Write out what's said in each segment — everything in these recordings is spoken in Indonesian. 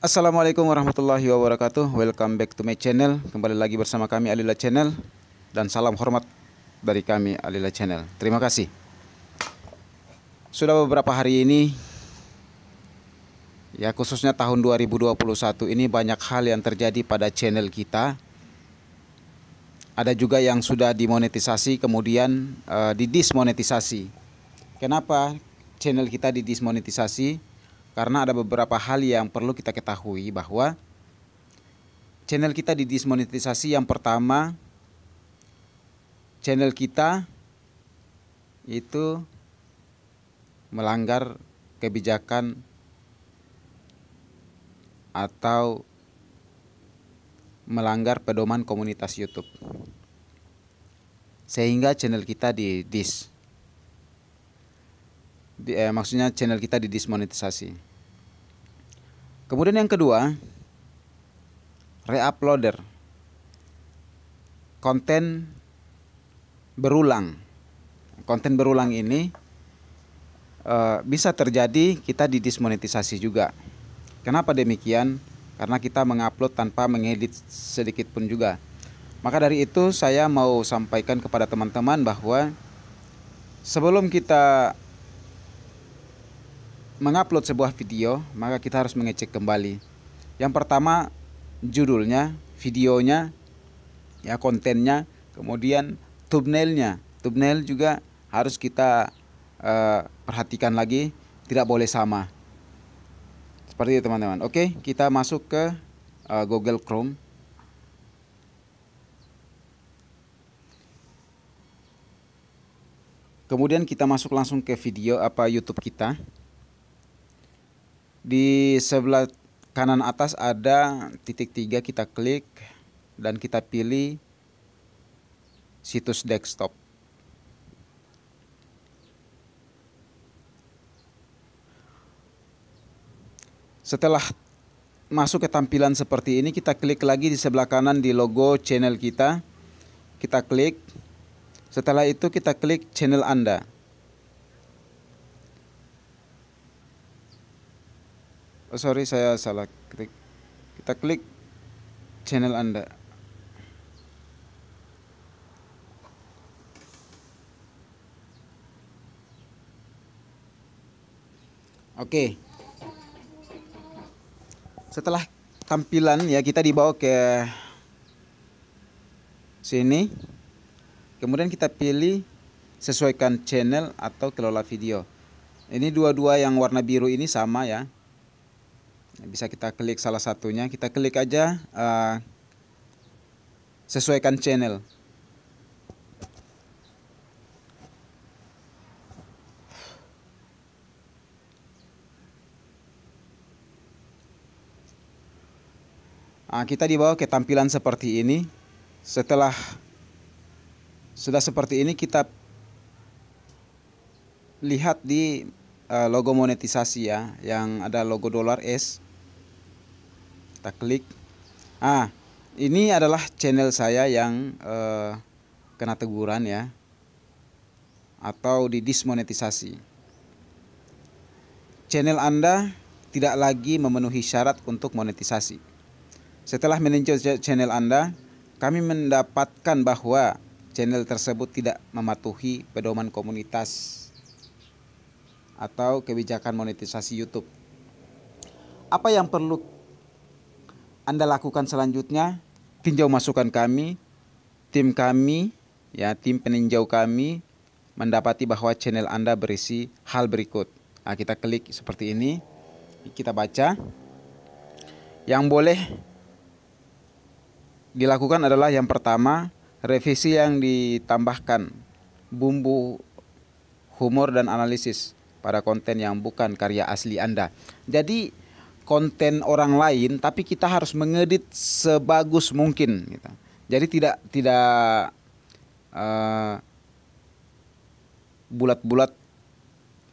Assalamualaikum warahmatullahi wabarakatuh Welcome back to my channel Kembali lagi bersama kami Alila Channel Dan salam hormat dari kami Alila Channel Terima kasih Sudah beberapa hari ini Ya khususnya tahun 2021 ini banyak hal yang terjadi pada channel kita Ada juga yang sudah dimonetisasi kemudian uh, eh, didismonetisasi Kenapa channel kita didismonetisasi? Karena ada beberapa hal yang perlu kita ketahui bahwa channel kita di dismonetisasi yang pertama channel kita itu melanggar kebijakan atau melanggar pedoman komunitas YouTube. Sehingga channel kita di dis di, eh, maksudnya channel kita didismonetisasi. Kemudian yang kedua, reuploader. Konten berulang. Konten berulang ini e, bisa terjadi kita didismonetisasi juga. Kenapa demikian? Karena kita mengupload tanpa mengedit sedikit pun juga. Maka dari itu saya mau sampaikan kepada teman-teman bahwa sebelum kita mengupload sebuah video, maka kita harus mengecek kembali. Yang pertama, judulnya, videonya, ya kontennya, kemudian thumbnailnya. Thumbnail juga harus kita uh, perhatikan lagi, tidak boleh sama. Seperti itu teman-teman. Oke, kita masuk ke uh, Google Chrome. Kemudian kita masuk langsung ke video apa YouTube kita. Di sebelah kanan atas ada titik tiga kita klik dan kita pilih situs desktop. Setelah masuk ke tampilan seperti ini, kita klik lagi di sebelah kanan di logo channel kita. Kita klik. Setelah itu kita klik channel Anda. oh, sorry saya salah klik. kita klik channel anda Oke. Okay. Setelah tampilan ya kita dibawa ke sini. Kemudian kita pilih sesuaikan channel atau kelola video. Ini dua-dua yang warna biru ini sama ya bisa kita klik salah satunya kita klik aja uh, sesuaikan channel Nah, kita dibawa ke tampilan seperti ini. Setelah sudah seperti ini, kita lihat di Eh, logo monetisasi ya yang ada logo dolar S kita klik ah ini adalah channel saya yang uh, kena teguran ya atau didismonetisasi channel Anda tidak lagi memenuhi syarat untuk monetisasi setelah meninjau channel Anda kami mendapatkan bahwa channel tersebut tidak mematuhi pedoman komunitas atau kebijakan monetisasi YouTube. Apa yang perlu Anda lakukan selanjutnya? Tinjau masukan kami, tim kami, ya tim peninjau kami mendapati bahwa channel Anda berisi hal berikut. Nah, kita klik seperti ini, kita baca. Yang boleh dilakukan adalah yang pertama, revisi yang ditambahkan bumbu humor dan analisis pada konten yang bukan karya asli Anda. Jadi konten orang lain tapi kita harus mengedit sebagus mungkin gitu. Jadi tidak tidak bulat eh, bulat-bulat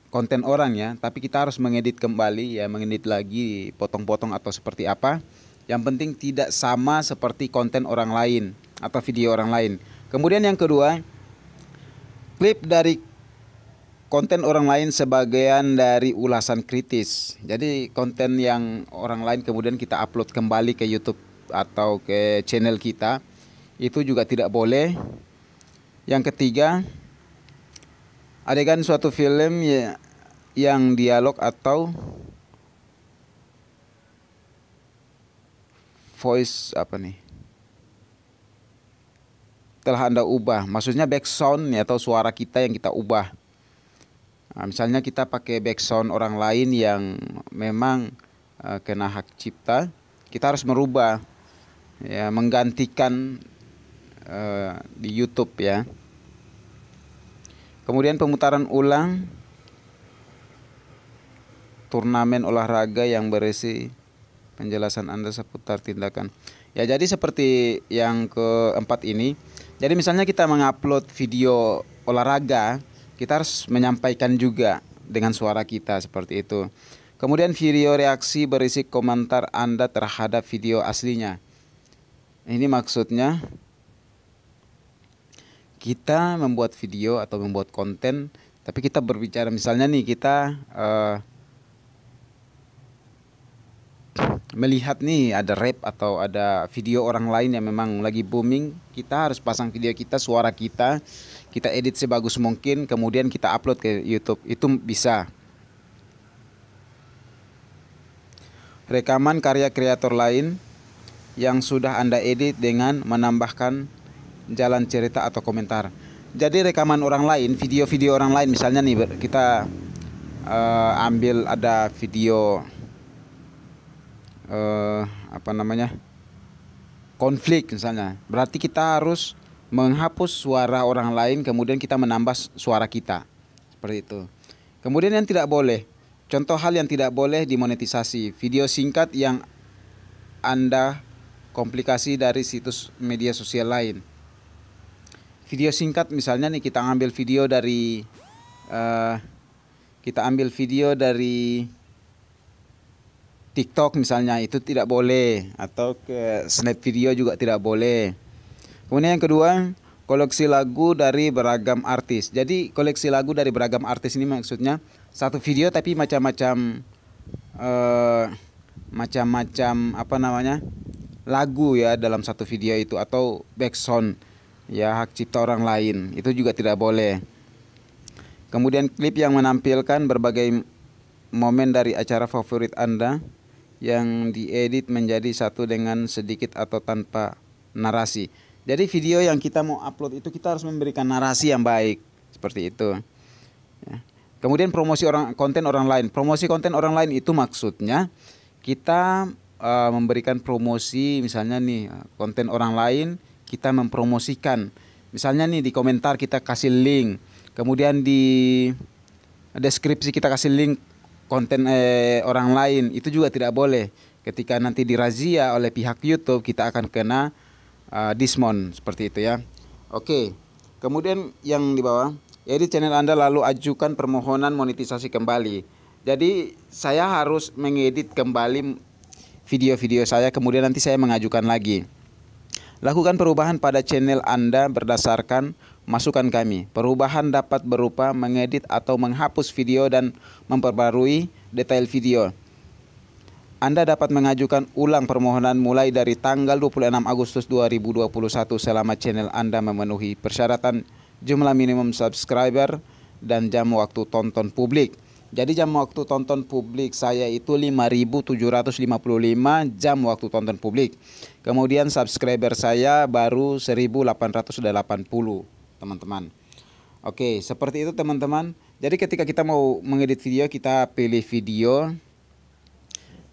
konten orang ya, tapi kita harus mengedit kembali ya, mengedit lagi potong-potong atau seperti apa. Yang penting tidak sama seperti konten orang lain atau video orang lain. Kemudian yang kedua, klip dari konten orang lain sebagian dari ulasan kritis. Jadi konten yang orang lain kemudian kita upload kembali ke YouTube atau ke channel kita itu juga tidak boleh. Yang ketiga, adegan suatu film ya, yang dialog atau voice apa nih? telah Anda ubah. Maksudnya back sound ya, atau suara kita yang kita ubah. Nah, misalnya kita pakai background orang lain yang memang uh, kena hak cipta, kita harus merubah ya menggantikan uh, di YouTube ya. Kemudian pemutaran ulang turnamen olahraga yang berisi penjelasan Anda seputar tindakan. Ya, jadi seperti yang keempat ini. Jadi misalnya kita mengupload video olahraga, kita harus menyampaikan juga dengan suara kita seperti itu. Kemudian video reaksi berisi komentar Anda terhadap video aslinya. Ini maksudnya kita membuat video atau membuat konten, tapi kita berbicara misalnya nih kita uh, melihat nih ada rap atau ada video orang lain yang memang lagi booming, kita harus pasang video kita, suara kita kita edit sebagus mungkin kemudian kita upload ke YouTube itu bisa rekaman karya kreator lain yang sudah Anda edit dengan menambahkan jalan cerita atau komentar jadi rekaman orang lain video-video orang lain misalnya nih kita uh, ambil ada video uh, apa namanya konflik misalnya berarti kita harus menghapus suara orang lain kemudian kita menambah suara kita. Seperti itu. Kemudian yang tidak boleh, contoh hal yang tidak boleh dimonetisasi, video singkat yang Anda komplikasi dari situs media sosial lain. Video singkat misalnya nih kita ambil video dari uh, kita ambil video dari TikTok misalnya itu tidak boleh atau ke snap video juga tidak boleh Kemudian yang kedua, koleksi lagu dari beragam artis. Jadi koleksi lagu dari beragam artis ini maksudnya satu video tapi macam-macam eh, macam-macam apa namanya lagu ya dalam satu video itu atau background ya hak cipta orang lain itu juga tidak boleh. Kemudian klip yang menampilkan berbagai momen dari acara favorit Anda yang diedit menjadi satu dengan sedikit atau tanpa narasi. Jadi video yang kita mau upload itu kita harus memberikan narasi yang baik seperti itu. Ya. Kemudian promosi orang konten orang lain. Promosi konten orang lain itu maksudnya kita uh, memberikan promosi misalnya nih konten orang lain kita mempromosikan. Misalnya nih di komentar kita kasih link. Kemudian di deskripsi kita kasih link konten eh, orang lain itu juga tidak boleh. Ketika nanti dirazia oleh pihak YouTube kita akan kena uh, ah, dismount seperti itu ya. Oke. Kemudian yang di bawah, jadi channel Anda lalu ajukan permohonan monetisasi kembali. Jadi saya harus mengedit kembali video-video saya kemudian nanti saya mengajukan lagi. Lakukan perubahan pada channel Anda berdasarkan masukan kami. Perubahan dapat berupa mengedit atau menghapus video dan memperbarui detail video. Anda dapat mengajukan ulang permohonan mulai dari tanggal 26 Agustus 2021 selama channel Anda memenuhi persyaratan jumlah minimum subscriber dan jam waktu tonton publik. Jadi jam waktu tonton publik saya itu 5755 jam waktu tonton publik. Kemudian subscriber saya baru 1880, teman-teman. Oke, seperti itu teman-teman. Jadi ketika kita mau mengedit video, kita pilih video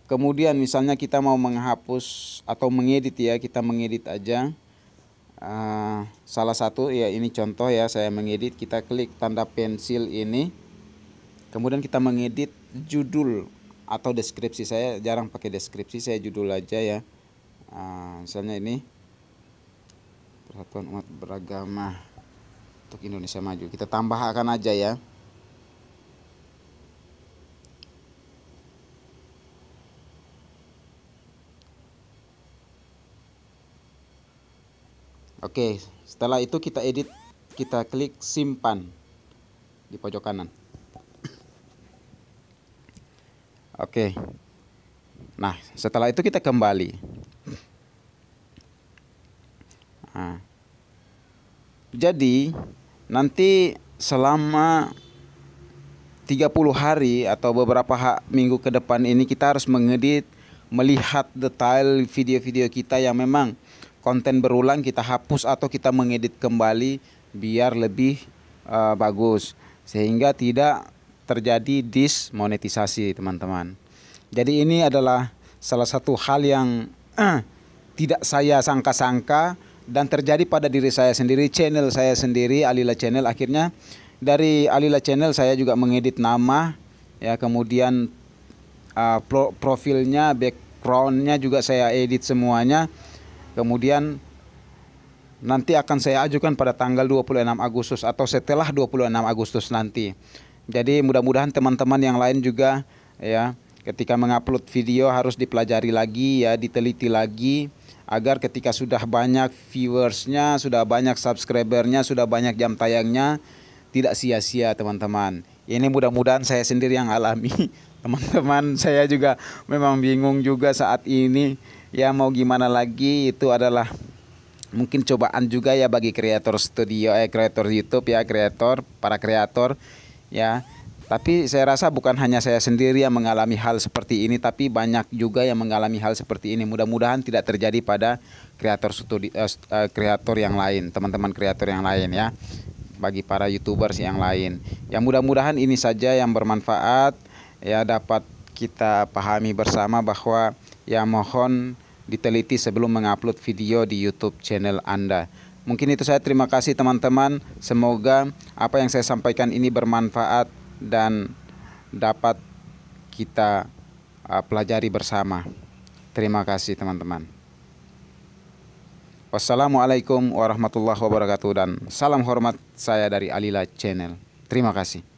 kemudian misalnya kita mau menghapus atau mengedit ya kita mengedit aja uh, salah satu ya ini contoh ya saya mengedit kita klik tanda pensil ini kemudian kita mengedit judul atau deskripsi saya jarang pakai deskripsi saya judul aja ya uh, misalnya ini persatuan umat beragama untuk Indonesia maju kita tambahkan aja ya Oke, setelah itu kita edit, kita klik simpan di pojok kanan. Oke. Nah, setelah itu kita kembali. Nah. Jadi, nanti selama 30 hari atau beberapa hak minggu ke depan ini kita harus mengedit, melihat detail video-video kita yang memang konten berulang kita hapus atau kita mengedit kembali biar lebih uh, bagus sehingga tidak terjadi dismonetisasi teman-teman. Jadi ini adalah salah satu hal yang eh, tidak saya sangka-sangka dan terjadi pada diri saya sendiri, channel saya sendiri, Alila Channel akhirnya dari Alila Channel saya juga mengedit nama ya kemudian uh, pro profilnya, backgroundnya juga saya edit semuanya kemudian nanti akan saya ajukan pada tanggal 26 Agustus atau setelah 26 Agustus nanti. Jadi mudah-mudahan teman-teman yang lain juga ya ketika mengupload video harus dipelajari lagi ya, diteliti lagi agar ketika sudah banyak viewersnya, sudah banyak subscribernya, sudah banyak jam tayangnya tidak sia-sia teman-teman. Ini mudah-mudahan saya sendiri yang alami. Teman-teman saya juga memang bingung juga saat ini ya mau gimana lagi itu adalah mungkin cobaan juga ya bagi kreator studio eh kreator YouTube ya kreator para kreator ya tapi saya rasa bukan hanya saya sendiri yang mengalami hal seperti ini tapi banyak juga yang mengalami hal seperti ini mudah-mudahan tidak terjadi pada kreator studio kreator eh, eh, kreator yang lain teman-teman kreator yang lain ya bagi para youtubers yang lain ya mudah-mudahan ini saja yang bermanfaat ya dapat kita pahami bersama bahwa ya mohon diteliti sebelum mengupload video di YouTube channel Anda. Mungkin itu saya terima kasih teman-teman. Semoga apa yang saya sampaikan ini bermanfaat dan dapat kita uh, pelajari bersama. Terima kasih teman-teman. Wassalamualaikum warahmatullahi wabarakatuh dan salam hormat saya dari Alila Channel. Terima kasih.